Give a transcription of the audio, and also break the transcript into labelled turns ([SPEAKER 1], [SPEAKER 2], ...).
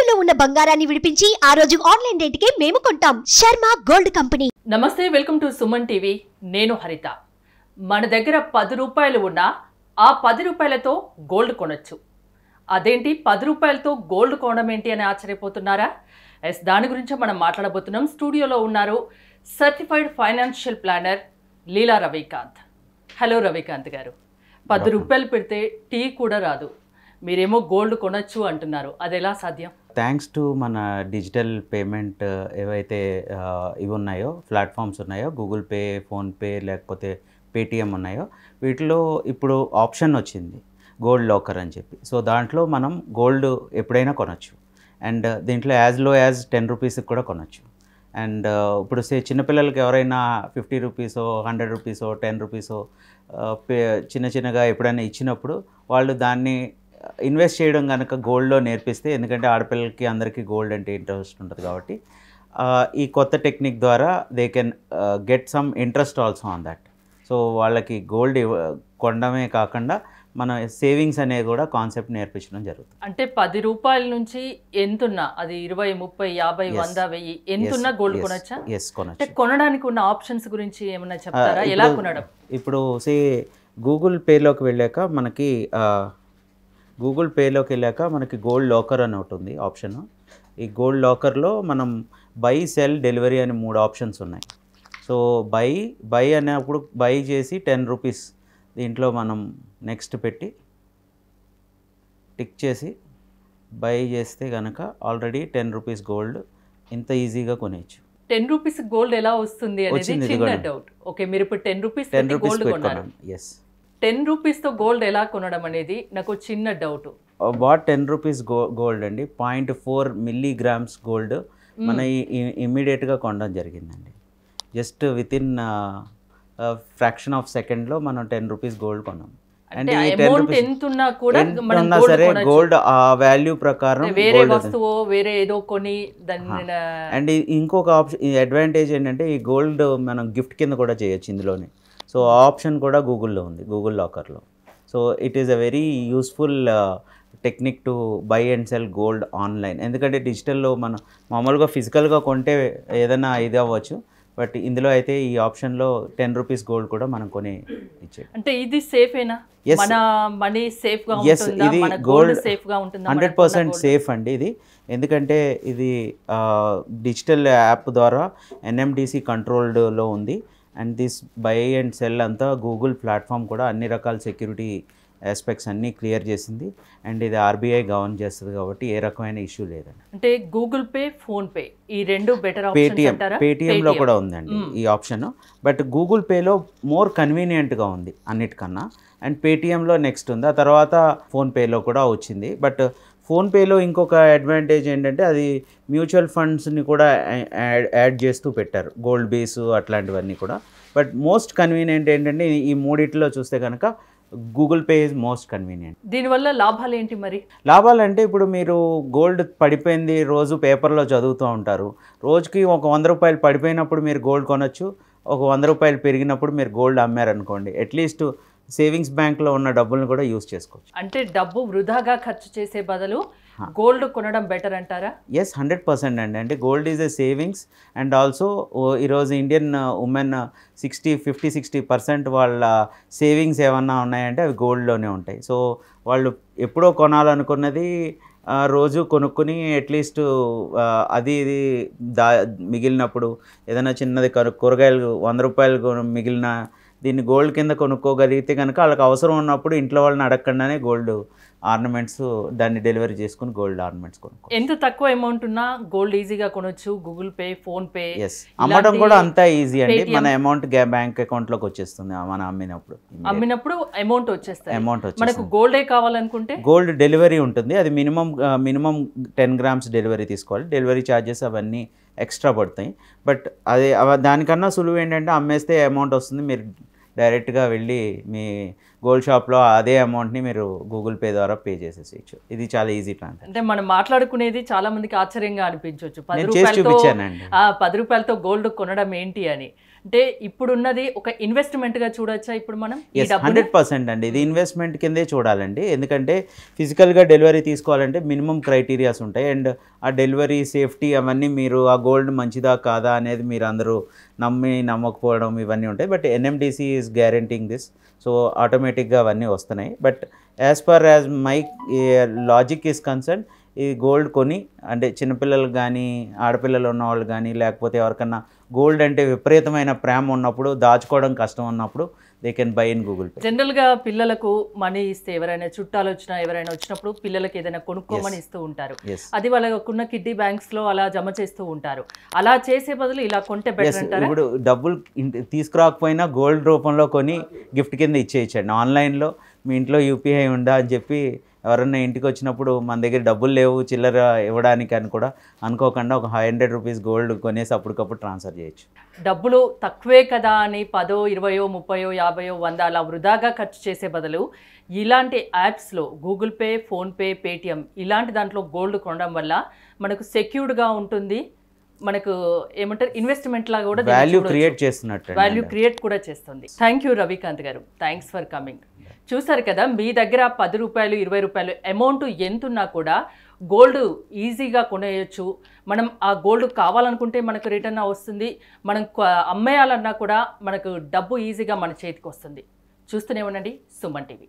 [SPEAKER 1] తాకట్టులో ఉన్న బంగారాన్ని విడిపించి ఆ రోజు ఆన్లైన్ రేటుకే మేము కొంటాం శర్మ గోల్డ్ కంపెనీ నమస్తే వెల్కమ్ టు సుమన్ టీవీ నేను హరిత మన దగ్గర పది రూపాయలు ఉన్నా ఆ పది రూపాయలతో గోల్డ్ కొనొచ్చు అదేంటి పది రూపాయలతో గోల్డ్ కొనడం ఏంటి అని ఆశ్చర్యపోతున్నారా ఎస్ దాని గురించి మనం మాట్లాడబోతున్నాం స్టూడియోలో ఉన్నారు certified financial planner Leela Ravikanth hello Ravikanth garu పది రూపాయలు పెడితే టీ కూడా రాదు మీరేమో గోల్డ్ కొనొచ్చు అంటున్నారు అది ఎలా సాధ్యం
[SPEAKER 2] థ్యాంక్స్ టు మన డిజిటల్ పేమెంట్ uh, ఏవైతే uh, ఇవి ఉన్నాయో ప్లాట్ఫామ్స్ ఉన్నాయో గూగుల్ పే ఫోన్పే లేకపోతే పేటిఎం ఉన్నాయో వీటిలో ఇప్పుడు ఆప్షన్ వచ్చింది గోల్డ్ లాకర్ అని చెప్పి సో దాంట్లో మనం గోల్డ్ ఎప్పుడైనా కొనొచ్చు అండ్ uh, దీంట్లో యాజ్ లో యాజ్ టెన్ రూపీస్కి కూడా కొనొచ్చు అండ్ ఇప్పుడు సే చిన్నపిల్లలకి ఎవరైనా ఫిఫ్టీ రూపీసో హండ్రెడ్ రూపీసో టెన్ రూపీసో చిన్న చిన్నగా ఎప్పుడైనా ఇచ్చినప్పుడు వాళ్ళు దాన్ని ఇన్వెస్ట్ చేయడం కనుక గోల్డ్లో నేర్పిస్తే ఎందుకంటే ఆడపిల్లలకి అందరికీ గోల్డ్ అంటే ఇంట్రెస్ట్ ఉంటుంది కాబట్టి ఈ కొత్త టెక్నిక్ ద్వారా they can get some interest also on that so వాళ్ళకి గోల్డ్ కొనడమే కాకుండా మన సేవింగ్స్ అనేది కూడా కాన్సెప్ట్ నేర్పించడం జరుగుతుంది
[SPEAKER 1] అంటే పది రూపాయల నుంచి ఎంతున్నా అది ఇరవై ముప్పై యాభై వంద వెయ్యి ఎంతున్నా గోల్డ్ కొనొచ్చా ఎస్ కొనొచ్చు కొనడానికి ఉన్న ఆప్షన్స్ గురించి ఏమైనా చెప్తారా ఎలా కొనడం
[SPEAKER 2] ఇప్పుడు సే గూగుల్ పేలోకి వెళ్ళాక మనకి గూగుల్ పేలోకి వెళ్ళాక మనకి గోల్డ్ లాకర్ అని ఒకటి ఉంది ఆప్షన్ ఈ గోల్డ్ లాకర్లో మనం బై సెల్ డెలివరీ అని మూడు ఆప్షన్స్ ఉన్నాయి సో బై బై అనేప్పుడు బై చేసి టెన్ రూపీస్ దీంట్లో మనం నెక్స్ట్ పెట్టి టిక్ చేసి బై చేస్తే కనుక ఆల్రెడీ టెన్ రూపీస్ గోల్డ్ ఇంత ఈజీగా కొనేయచ్చు
[SPEAKER 1] టెన్ రూపీస్ గోల్డ్ ఎలా వస్తుంది అనేది డౌట్ ఓకే మీరు ఇప్పుడు ten rupees ten rupees yes ten రూపీస్తో గోల్డ్ ఎలా కొనడం అనేది నాకు చిన్న doubt
[SPEAKER 2] what ten rupees go gold అండి పాయింట్ ఫోర్ మిల్లీగ్రామ్స్ గోల్డ్ మన ఇమ్మీడియట్గా కొనడం జరిగిందండి just with in fraction of సెకండ్లో మనం టెన్ రూపీస్ గోల్డ్ కొన్నాం
[SPEAKER 1] మనం సరే గోల్డ్
[SPEAKER 2] ప్రకారం వేరే
[SPEAKER 1] వేరే ఏదో కొని
[SPEAKER 2] అండ్ ఇంకొక ఆప్షన్ అడ్వాంటేజ్ ఏంటంటే ఈ గోల్డ్ మనం గిఫ్ట్ కింద కూడా చేయొచ్చు ఇందులోనే సో ఆ ఆప్షన్ కూడా గూగుల్లో ఉంది గూగుల్ లాకర్లో so it is a very useful technique to buy and sell gold online ఎందుకంటే డిజిటల్లో మనం మామూలుగా ఫిజికల్గా కొంటే ఏదైనా ఇది అవ్వచ్చు బట్ ఇందులో అయితే ఈ ఆప్షన్లో టెన్ రూపీస్ గోల్డ్ కూడా మనం కొని ఇచ్చే
[SPEAKER 1] అంటే ఇది సేఫ్ అయినా ఎస్ మనీ సేఫ్ ఎస్ ఇది గోల్డ్ సేఫ్గా ఉంటుంది హండ్రెడ్
[SPEAKER 2] పర్సెంట్ సేఫ్ అండి ఇది ఎందుకంటే ఇది డిజిటల్ uh, యాప్ ద్వారా ఎన్ఎండిసి కంట్రోల్డ్లో ఉంది and this buy and sell అంతా గూగుల్ ప్లాట్ఫామ్ కూడా అన్ని రకాల సెక్యూరిటీ ఆస్పెక్ట్స్ అన్నీ క్లియర్ చేసింది అండ్ ఇది ఆర్బీఐ గవర్న్ చేస్తుంది కాబట్టి ఏ రకమైన ఇష్యూ లేదండి
[SPEAKER 1] అంటే గూగుల్ పే ఫోన్ పే ఈ రెండు బెటర్ పేటిఎం పేటిఎంలో కూడా ఉందండి
[SPEAKER 2] ఈ ఆప్షన్ బట్ గూగుల్ పేలో మోర్ కన్వీనియంట్గా ఉంది అన్నిటికన్నా అండ్ పేటిఎంలో నెక్స్ట్ ఉంది ఆ తర్వాత ఫోన్పేలో కూడా వచ్చింది బట్ ఫోన్పేలో ఇంకొక అడ్వాంటేజ్ ఏంటంటే అది మ్యూచువల్ ఫండ్స్ని కూడా యాడ్ యాడ్ చేస్తూ పెట్టారు గోల్డ్ బేసు అట్లాంటివన్నీ కూడా బట్ మోస్ట్ కన్వీనియంట్ ఏంటంటే ఈ మూడిట్లో చూస్తే కనుక Google Pay is most convenient
[SPEAKER 1] దీనివల్ల లాభాలు ఏంటి మరి
[SPEAKER 2] లాభాలు అంటే ఇప్పుడు మీరు గోల్డ్ పడిపోయింది రోజు పేపర్లో చదువుతూ ఉంటారు రోజుకి ఒక వంద రూపాయలు పడిపోయినప్పుడు మీరు గోల్డ్ కొనొచ్చు ఒక వంద రూపాయలు పెరిగినప్పుడు మీరు గోల్డ్ అమ్మారనుకోండి అట్లీస్ట్ సేవింగ్స్ బ్యాంక్లో ఉన్న డబ్బులను కూడా యూజ్ చేసుకోవచ్చు
[SPEAKER 1] అంటే డబ్బు వృధాగా ఖర్చు చేసే బదులు గోల్డ్ కొనడం బెటర్ అంటారా
[SPEAKER 2] ఎస్ హండ్రెడ్ పర్సెంట్ అండి అంటే gold is a savings and also ఈరోజు Indian women sixty fifty sixty percent వాళ్ళ సేవింగ్స్ ఏమన్నా ఉన్నాయంటే అవి గోల్డ్లోనే ఉంటాయి సో వాళ్ళు ఎప్పుడో కొనాలనుకున్నది రోజు కొనుక్కుని అట్లీస్ట్ అది ఇది దా మిగిలినప్పుడు ఏదైనా చిన్నది కూరగాయలు వంద రూపాయలు మిగిలిన దీన్ని గోల్డ్ కింద కొనుక్కోగలిగితే కనుక వాళ్ళకి అవసరం ఉన్నప్పుడు ఇంట్లో వాళ్ళని అడగకుండానే గోల్డ్ ఆర్నమెంట్స్ దాన్ని డెలివరీ చేసుకుని గోల్డ్ ఆర్నమెంట్స్ కొనుక్కో
[SPEAKER 1] ఎంత తక్కువ అమౌంట్ ఉన్నా గోల్డ్ ఈజీగా కొనవచ్చు Google Pay PhonePe yes అమ్మడం కూడా అంతా
[SPEAKER 2] ఈజీ అండి మన అమౌంట్ బ్యాంక్ అకౌంట్ లోకి వచ్చేస్తుంది మనం అమ్మినప్పుడు
[SPEAKER 1] అమ్మినప్పుడు అమౌంట్ వచ్చేస్తుంది
[SPEAKER 2] అమౌంట్ మనకు
[SPEAKER 1] ఏ కావాలనుకుంటే
[SPEAKER 2] గోల్డ్ డెలివరీ ఉంటుంది అది minimum minimum ten grams delivery తీసుకోవాలి డెలివరీ ఛార్జెస్ అవన్నీ ఎక్స్ట్రా పడతాయి బట్ అదే దానికన్నా సులువు ఏంటంటే అమ్మేస్తే అమౌంట్ వస్తుంది మీరు డైరెక్ట్గా వెళ్ళి మీ గోల్డ్ షాప్లో అదే అమౌంట్ని మీరు గూగుల్ పే ద్వారా పే చేసేసేయచ్చు ఇది చాలా ఈజీ ప్లాన్
[SPEAKER 1] అంటే మనం మాట్లాడుకునేది చాలా మందికి ఆశ్చర్యంగా అనిపించవచ్చు పది రూపాయలతో పది రూపాయలతో గోల్డ్ కొనడం ఏంటి అని అంటే ఇప్పుడున్నది ఒక ఇన్వెస్ట్మెంట్గా చూడొచ్చా ఇప్పుడు మనం హండ్రెడ్
[SPEAKER 2] పర్సెంట్ అండి ఇది ఇన్వెస్ట్మెంట్ కిందే చూడాలండి ఎందుకంటే ఫిజికల్గా డెలివరీ తీసుకోవాలంటే మినిమం క్రైటీరియాస్ ఉంటాయి అండ్ ఆ డెలివరీ సేఫ్టీ అవన్నీ మీరు ఆ గోల్డ్ మంచిదా కాదా అనేది మీరు అందరూ నమ్మి నమ్మకపోవడం ఇవన్నీ ఉంటాయి but NMDC is guaranteeing this so ఆటోమేటిక్గా అవన్నీ వస్తున్నాయి but as per as my logic is concern ఈ గోల్డ్ కొని అంటే చిన్నపిల్లలు కానీ ఆడపిల్లలు ఉన్నవాళ్ళు కానీ లేకపోతే ఎవరికన్నా గోల్డ్ అంటే విపరీతమైన ప్రేమ ఉన్నప్పుడు దాచుకోవడం కష్టం ఉన్నప్పుడు they can buy in Google Pay
[SPEAKER 1] జనరల్గా పిల్లలకు మనీ ఇస్తే ఎవరైనా చుట్టాలు వచ్చినా ఎవరైనా వచ్చినప్పుడు పిల్లలకి ఏదైనా కొనుక్కోమని ఇస్తూ ఉంటారు అది వాళ్ళకున్న కిడ్డీ బ్యాంక్స్లో అలా జమ చేస్తూ ఉంటారు అలా చేసే బదులు ఇలా కొంటే బెటర్ ఇప్పుడు
[SPEAKER 2] డబ్బులు తీసుకురాకపోయినా గోల్డ్ రూపంలో కొని గిఫ్ట్ కింద ఇచ్చేయచ్చండి ఆన్లైన్లో మీ ఇంట్లో యూపీఐ ఉందా అని చెప్పి ఎవరన్నా ఇంటికి వచ్చినప్పుడు మన దగ్గర డబ్బులు లేవు చిల్లర ఇవ్వడానికి అని కూడా అనుకోకుండా ఒక హండ్రెడ్ రూపీస్ గోల్డ్ కొనేసి అప్పటికప్పుడు ట్రాన్స్ఫర్ చేయొచ్చు
[SPEAKER 1] డబ్బులు తక్కువే కదా అని పదో ఇరవయో ముప్పయో యాభయో వంద అలా వృధాగా ఖర్చు చేసే బదులు ఇలాంటి యాప్స్లో గూగుల్ పే ఫోన్పే పేటిఎం ఇలాంటి దాంట్లో గోల్డ్ కొనడం వల్ల మనకు సెక్యూర్డ్గా ఉంటుంది మనకు ఏమంటారు ఇన్వెస్ట్మెంట్ లాగా కూడా వాల్యూ క్రియేట్ చేస్తున్నట్టు వాల్యూ క్రియేట్ కూడా చేస్తుంది థ్యాంక్ యూ రవికాంత్ గారు థ్యాంక్స్ ఫర్ కమింగ్ చూసారు కదా మీ దగ్గర పది రూపాయలు ఇరవై రూపాయలు అమౌంట్ ఎంతున్నా కూడా గోల్డ్ ఈజీగా కొనేయచ్చు మనం ఆ గోల్డ్ కావాలనుకుంటే మనకు రిటర్న్ వస్తుంది మనం అమ్మేయాలన్నా కూడా మనకు డబ్బు ఈజీగా మన చేతికి వస్తుంది చూస్తూనే ఉండండి సుమన్ టీవీ